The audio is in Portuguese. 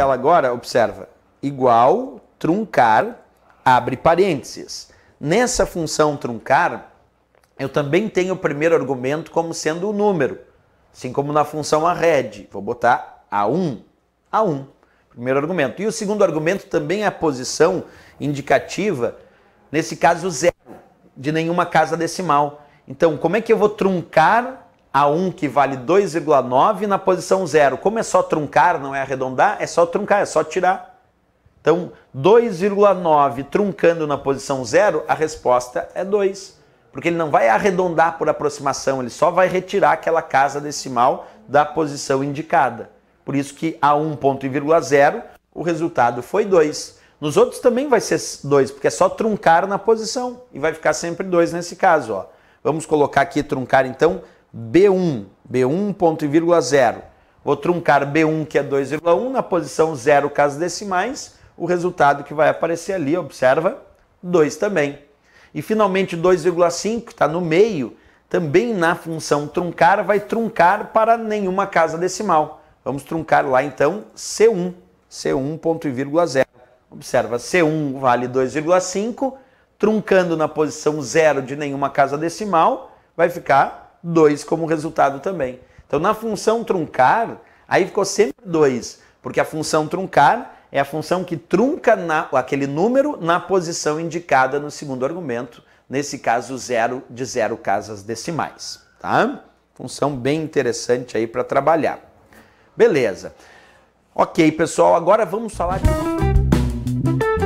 ela agora, observa, igual, truncar, abre parênteses. Nessa função truncar, eu também tenho o primeiro argumento como sendo o número, assim como na função arred. Vou botar A1, A1, primeiro argumento. E o segundo argumento também é a posição indicativa, nesse caso zero, de nenhuma casa decimal. Então, como é que eu vou truncar a 1 que vale 2,9 na posição 0. Como é só truncar, não é arredondar, é só truncar, é só tirar. Então, 2,9 truncando na posição 0, a resposta é 2. Porque ele não vai arredondar por aproximação, ele só vai retirar aquela casa decimal da posição indicada. Por isso que a 1 ponto e vírgula 0, o resultado foi 2. Nos outros também vai ser 2, porque é só truncar na posição e vai ficar sempre 2 nesse caso. Ó. Vamos colocar aqui truncar então B1, b 10 Vou truncar B1 que é 2,1 na posição 0 caso decimais, o resultado que vai aparecer ali, observa, 2 também. E finalmente 2,5, que está no meio, também na função truncar, vai truncar para nenhuma casa decimal. Vamos truncar lá então C1, c 10 Observa, C1 vale 2,5, truncando na posição 0 de nenhuma casa decimal, vai ficar 2 como resultado também. Então, na função truncar, aí ficou sempre 2, porque a função truncar é a função que trunca na, aquele número na posição indicada no segundo argumento, nesse caso, zero de zero casas decimais. Tá? Função bem interessante aí para trabalhar. Beleza. Ok, pessoal, agora vamos falar de.